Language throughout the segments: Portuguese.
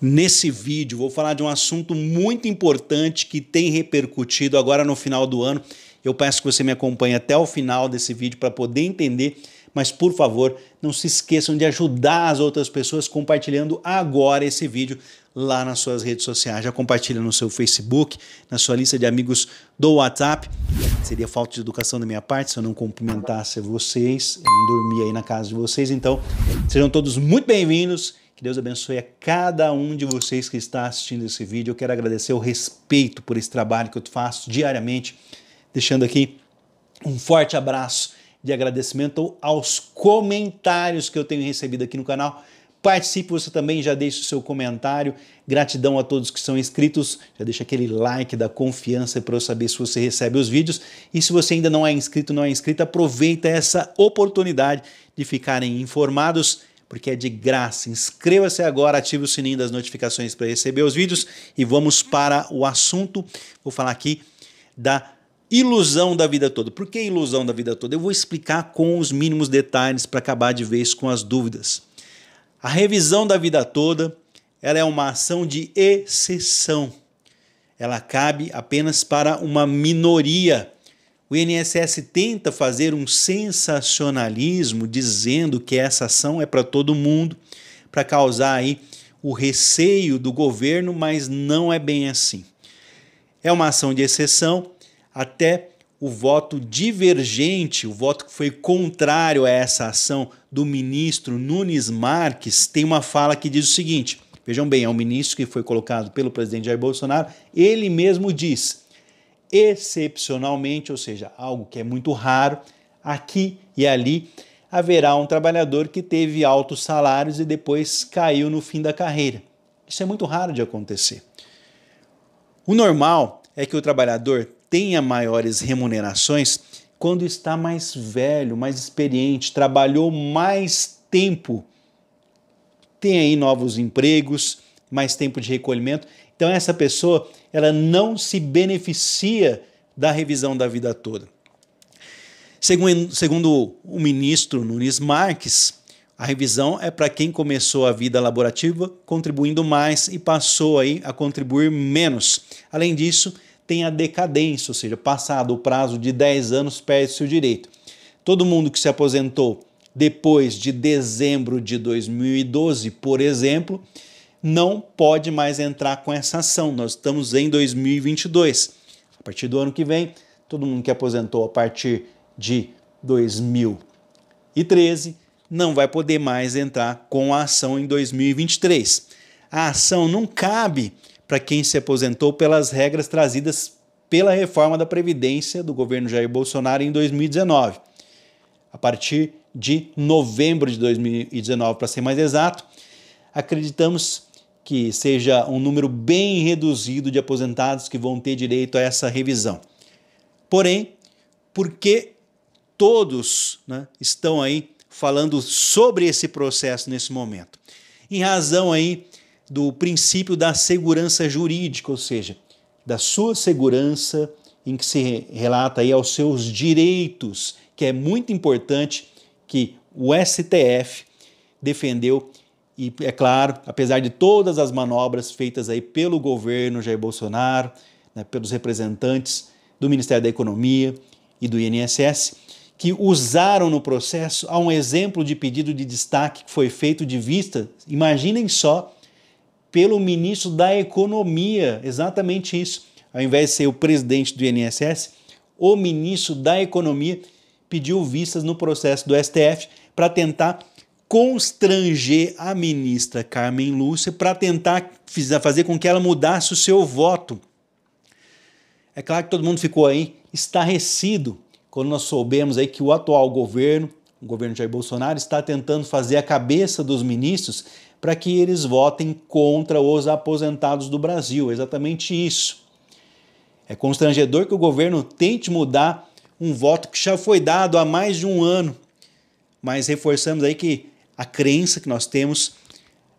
Nesse vídeo, vou falar de um assunto muito importante que tem repercutido agora no final do ano. Eu peço que você me acompanhe até o final desse vídeo para poder entender, mas por favor, não se esqueçam de ajudar as outras pessoas compartilhando agora esse vídeo lá nas suas redes sociais. Já compartilha no seu Facebook, na sua lista de amigos do WhatsApp. Seria falta de educação da minha parte se eu não cumprimentasse vocês, eu não dormia aí na casa de vocês. Então, sejam todos muito bem-vindos que Deus abençoe a cada um de vocês que está assistindo esse vídeo. Eu quero agradecer o respeito por esse trabalho que eu faço diariamente, deixando aqui um forte abraço de agradecimento aos comentários que eu tenho recebido aqui no canal. Participe você também, já deixe o seu comentário. Gratidão a todos que são inscritos. Já deixa aquele like da confiança para eu saber se você recebe os vídeos. E se você ainda não é inscrito, não é inscrita, aproveita essa oportunidade de ficarem informados porque é de graça. Inscreva-se agora, ative o sininho das notificações para receber os vídeos e vamos para o assunto. Vou falar aqui da ilusão da vida toda. Por que ilusão da vida toda? Eu vou explicar com os mínimos detalhes para acabar de vez com as dúvidas. A revisão da vida toda, ela é uma ação de exceção. Ela cabe apenas para uma minoria o INSS tenta fazer um sensacionalismo dizendo que essa ação é para todo mundo, para causar aí o receio do governo, mas não é bem assim. É uma ação de exceção, até o voto divergente, o voto que foi contrário a essa ação do ministro Nunes Marques, tem uma fala que diz o seguinte: vejam bem, é um ministro que foi colocado pelo presidente Jair Bolsonaro, ele mesmo diz excepcionalmente, ou seja, algo que é muito raro, aqui e ali haverá um trabalhador que teve altos salários e depois caiu no fim da carreira. Isso é muito raro de acontecer. O normal é que o trabalhador tenha maiores remunerações quando está mais velho, mais experiente, trabalhou mais tempo, tem aí novos empregos, mais tempo de recolhimento então essa pessoa, ela não se beneficia da revisão da vida toda. Segundo, segundo o ministro Nunes Marques, a revisão é para quem começou a vida laborativa contribuindo mais e passou aí a contribuir menos. Além disso, tem a decadência, ou seja, passado o prazo de 10 anos perde seu direito. Todo mundo que se aposentou depois de dezembro de 2012, por exemplo, não pode mais entrar com essa ação. Nós estamos em 2022. A partir do ano que vem, todo mundo que aposentou a partir de 2013 não vai poder mais entrar com a ação em 2023. A ação não cabe para quem se aposentou pelas regras trazidas pela reforma da Previdência do governo Jair Bolsonaro em 2019. A partir de novembro de 2019, para ser mais exato, acreditamos que seja um número bem reduzido de aposentados que vão ter direito a essa revisão. Porém, porque todos né, estão aí falando sobre esse processo nesse momento, em razão aí do princípio da segurança jurídica, ou seja, da sua segurança em que se relata aí aos seus direitos, que é muito importante que o STF defendeu e, é claro, apesar de todas as manobras feitas aí pelo governo Jair Bolsonaro, né, pelos representantes do Ministério da Economia e do INSS, que usaram no processo, há um exemplo de pedido de destaque que foi feito de vista, imaginem só, pelo ministro da Economia, exatamente isso. Ao invés de ser o presidente do INSS, o ministro da Economia pediu vistas no processo do STF para tentar constranger a ministra Carmen Lúcia para tentar fazer com que ela mudasse o seu voto. É claro que todo mundo ficou aí estarrecido quando nós soubemos aí que o atual governo, o governo Jair Bolsonaro, está tentando fazer a cabeça dos ministros para que eles votem contra os aposentados do Brasil. É exatamente isso. É constrangedor que o governo tente mudar um voto que já foi dado há mais de um ano. Mas reforçamos aí que a crença que nós temos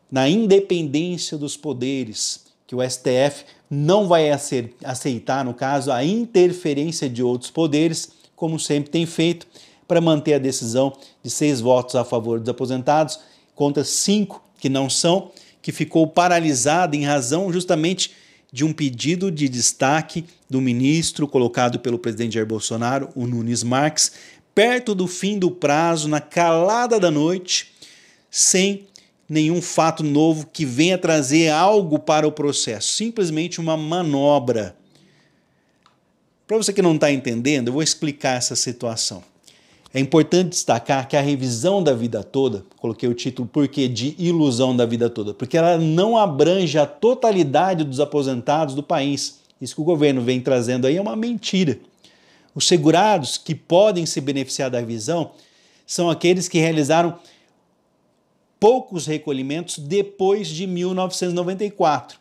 na independência dos poderes, que o STF não vai aceitar, no caso, a interferência de outros poderes, como sempre tem feito, para manter a decisão de seis votos a favor dos aposentados, contra cinco que não são, que ficou paralisada em razão justamente de um pedido de destaque do ministro colocado pelo presidente Jair Bolsonaro, o Nunes Marques, perto do fim do prazo, na calada da noite, sem nenhum fato novo que venha trazer algo para o processo, simplesmente uma manobra. Para você que não está entendendo, eu vou explicar essa situação. É importante destacar que a revisão da vida toda, coloquei o título porque de ilusão da vida toda, porque ela não abrange a totalidade dos aposentados do país. Isso que o governo vem trazendo aí é uma mentira. Os segurados que podem se beneficiar da revisão são aqueles que realizaram poucos recolhimentos depois de 1994.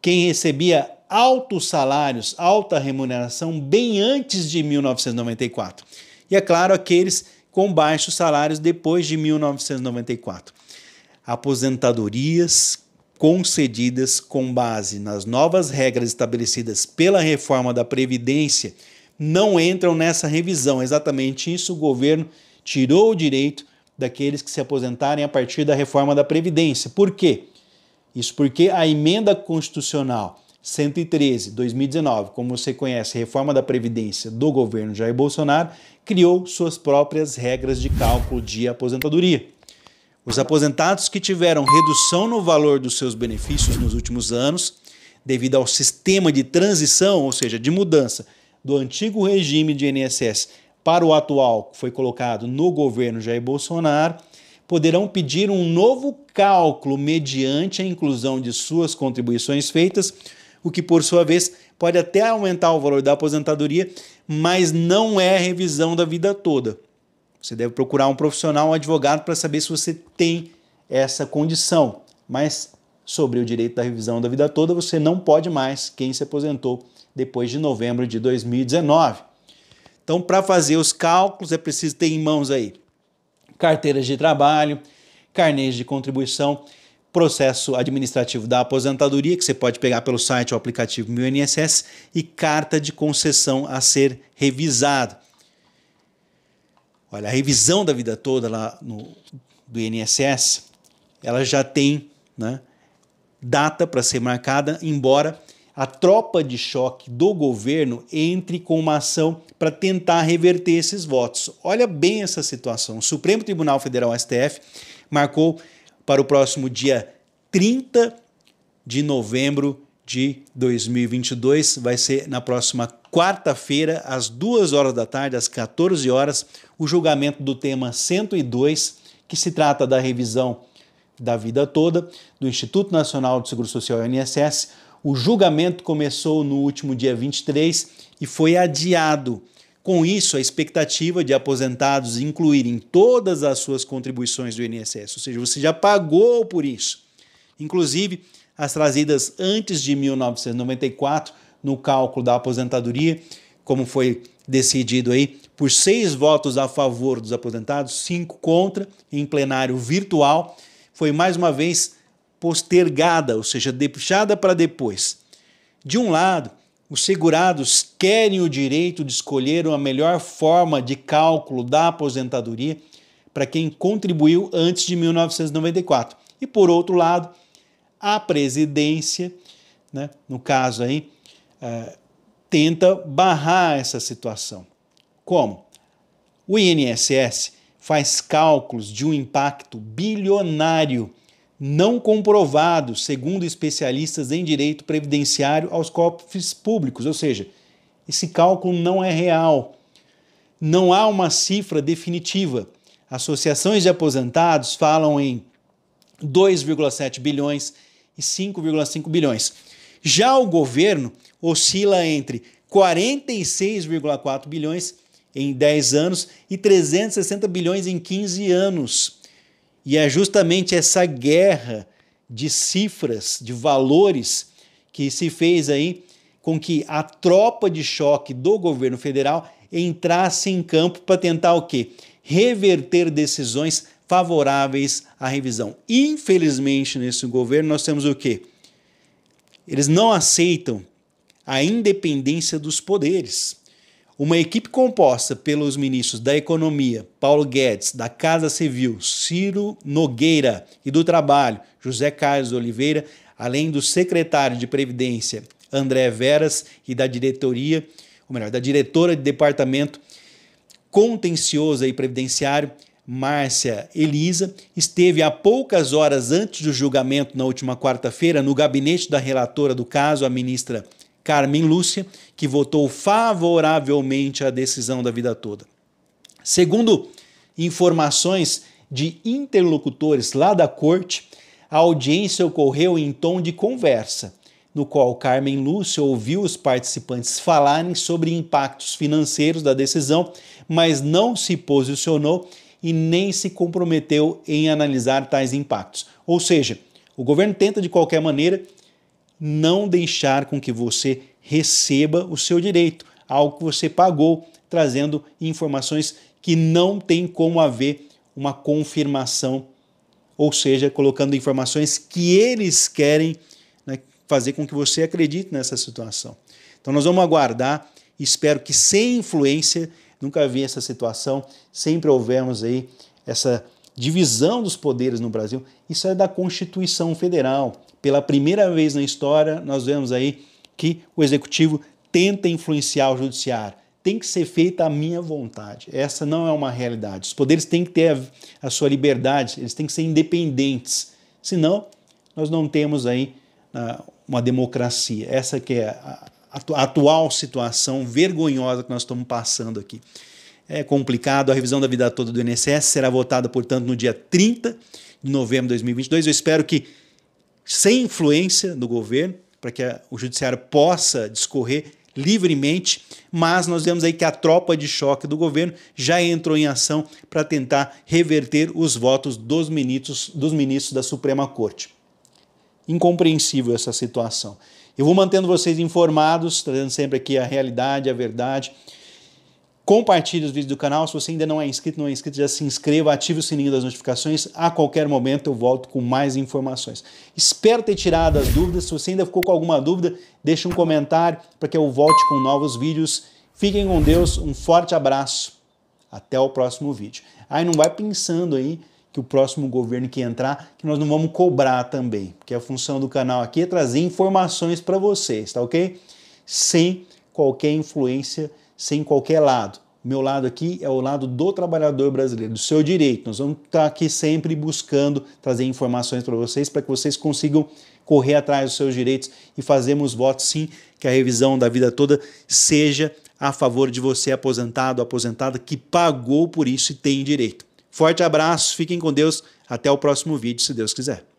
Quem recebia altos salários, alta remuneração bem antes de 1994. E é claro, aqueles com baixos salários depois de 1994. Aposentadorias concedidas com base nas novas regras estabelecidas pela reforma da Previdência não entram nessa revisão. Exatamente isso, o governo tirou o direito daqueles que se aposentarem a partir da reforma da Previdência. Por quê? Isso porque a emenda constitucional 113, 2019, como você conhece, reforma da Previdência do governo Jair Bolsonaro, criou suas próprias regras de cálculo de aposentadoria. Os aposentados que tiveram redução no valor dos seus benefícios nos últimos anos, devido ao sistema de transição, ou seja, de mudança do antigo regime de INSS para o atual que foi colocado no governo Jair Bolsonaro, poderão pedir um novo cálculo mediante a inclusão de suas contribuições feitas, o que por sua vez pode até aumentar o valor da aposentadoria, mas não é revisão da vida toda. Você deve procurar um profissional, um advogado para saber se você tem essa condição. Mas sobre o direito da revisão da vida toda, você não pode mais quem se aposentou depois de novembro de 2019. Então, para fazer os cálculos, é preciso ter em mãos aí carteiras de trabalho, carnês de contribuição, processo administrativo da aposentadoria, que você pode pegar pelo site ou aplicativo Meu INSS, e carta de concessão a ser revisado. Olha, a revisão da vida toda lá no, do INSS, ela já tem né, data para ser marcada, embora a tropa de choque do governo entre com uma ação para tentar reverter esses votos. Olha bem essa situação. O Supremo Tribunal Federal STF marcou para o próximo dia 30 de novembro de 2022. Vai ser na próxima quarta-feira, às 2 horas da tarde, às 14 horas, o julgamento do tema 102, que se trata da revisão da vida toda do Instituto Nacional de Seguro Social, INSS, o julgamento começou no último dia 23 e foi adiado. Com isso, a expectativa de aposentados incluírem todas as suas contribuições do INSS, ou seja, você já pagou por isso. Inclusive, as trazidas antes de 1994 no cálculo da aposentadoria, como foi decidido aí por seis votos a favor dos aposentados, cinco contra, em plenário virtual, foi mais uma vez postergada, ou seja, deixada para depois. De um lado, os segurados querem o direito de escolher a melhor forma de cálculo da aposentadoria para quem contribuiu antes de 1994. E por outro lado, a presidência, né, no caso aí, é, tenta barrar essa situação. Como? O INSS faz cálculos de um impacto bilionário não comprovado, segundo especialistas em direito previdenciário, aos cofres públicos, ou seja, esse cálculo não é real. Não há uma cifra definitiva. Associações de aposentados falam em 2,7 bilhões e 5,5 bilhões. Já o governo oscila entre 46,4 bilhões em 10 anos e 360 bilhões em 15 anos. E é justamente essa guerra de cifras, de valores, que se fez aí com que a tropa de choque do governo federal entrasse em campo para tentar o quê? Reverter decisões favoráveis à revisão. Infelizmente, nesse governo, nós temos o quê? Eles não aceitam a independência dos poderes uma equipe composta pelos ministros da Economia, Paulo Guedes, da Casa Civil, Ciro Nogueira e do Trabalho, José Carlos Oliveira, além do secretário de Previdência, André Veras, e da diretoria, ou melhor, da diretora de departamento contencioso e previdenciário, Márcia Elisa, esteve há poucas horas antes do julgamento na última quarta-feira no gabinete da relatora do caso, a ministra Carmen Lúcia, que votou favoravelmente à decisão da vida toda. Segundo informações de interlocutores lá da corte, a audiência ocorreu em tom de conversa, no qual Carmen Lúcia ouviu os participantes falarem sobre impactos financeiros da decisão, mas não se posicionou e nem se comprometeu em analisar tais impactos. Ou seja, o governo tenta de qualquer maneira não deixar com que você receba o seu direito, algo que você pagou, trazendo informações que não tem como haver uma confirmação, ou seja, colocando informações que eles querem né, fazer com que você acredite nessa situação. Então nós vamos aguardar, espero que sem influência, nunca vi essa situação, sempre houvemos aí essa divisão dos poderes no Brasil, isso é da Constituição Federal. Pela primeira vez na história, nós vemos aí que o executivo tenta influenciar o judiciário. Tem que ser feita a minha vontade. Essa não é uma realidade. Os poderes têm que ter a, a sua liberdade, eles têm que ser independentes. Senão, nós não temos aí uh, uma democracia. Essa que é a, a atual situação vergonhosa que nós estamos passando aqui. É complicado, a revisão da vida toda do INSS será votada, portanto, no dia 30 de novembro de 2022. Eu espero que sem influência do governo, para que a, o judiciário possa discorrer livremente, mas nós vemos aí que a tropa de choque do governo já entrou em ação para tentar reverter os votos dos ministros, dos ministros da Suprema Corte. Incompreensível essa situação. Eu vou mantendo vocês informados, trazendo sempre aqui a realidade, a verdade. Compartilhe os vídeos do canal. Se você ainda não é inscrito, não é inscrito, já se inscreva, ative o sininho das notificações. A qualquer momento eu volto com mais informações. Espero ter tirado as dúvidas. Se você ainda ficou com alguma dúvida, deixe um comentário para que eu volte com novos vídeos. Fiquem com Deus, um forte abraço. Até o próximo vídeo. Aí não vai pensando aí que o próximo governo que entrar, que nós não vamos cobrar também, porque a função do canal aqui é trazer informações para vocês, tá OK? Sem qualquer influência sem qualquer lado. O meu lado aqui é o lado do trabalhador brasileiro, do seu direito. Nós vamos estar aqui sempre buscando trazer informações para vocês, para que vocês consigam correr atrás dos seus direitos e fazermos votos, sim, que a revisão da vida toda seja a favor de você, aposentado, aposentada, que pagou por isso e tem direito. Forte abraço, fiquem com Deus, até o próximo vídeo, se Deus quiser.